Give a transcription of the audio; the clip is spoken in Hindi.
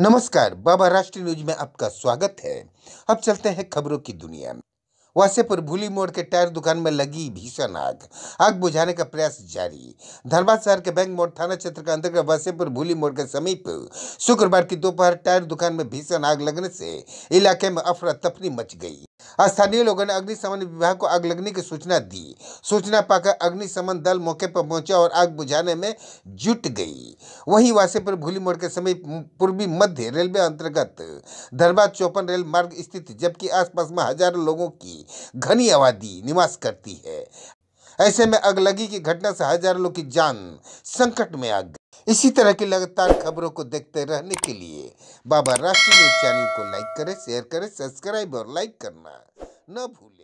नमस्कार बाबा राष्ट्रीय न्यूज में आपका स्वागत है अब चलते हैं खबरों की दुनिया में वासेपुर भूली मोड़ के टायर दुकान में लगी भीषण आग आग बुझाने का प्रयास जारी धनबाद शहर के बैंक मोड़ थाना क्षेत्र के अंतर्गत वासेपुर भूली मोड़ के समीप शुक्रवार की दोपहर टायर दुकान में भीषण आग लगने से इलाके में अफरा तफरी मच गई स्थानीय लोगों ने अग्निशमन विभाग को आग लगने की सूचना दी सूचना पाकर अग्निशमन दल मौके पर पहुंचा और आग बुझाने में जुट गई वहीं पर भूली मोड़ के समीप पूर्वी मध्य रेलवे अंतर्गत धनबाद चौपन रेल मार्ग स्थित जबकि आसपास में हजारों लोगों की घनी आबादी निवास करती है ऐसे में अगलगी की घटना से हजारों लोग की जान संकट में आ गई इसी तरह की लगातार खबरों को देखते रहने के लिए बाबा राष्ट्रीय न्यूज चैनल को लाइक करें शेयर करें सब्सक्राइब और लाइक करना न भूलें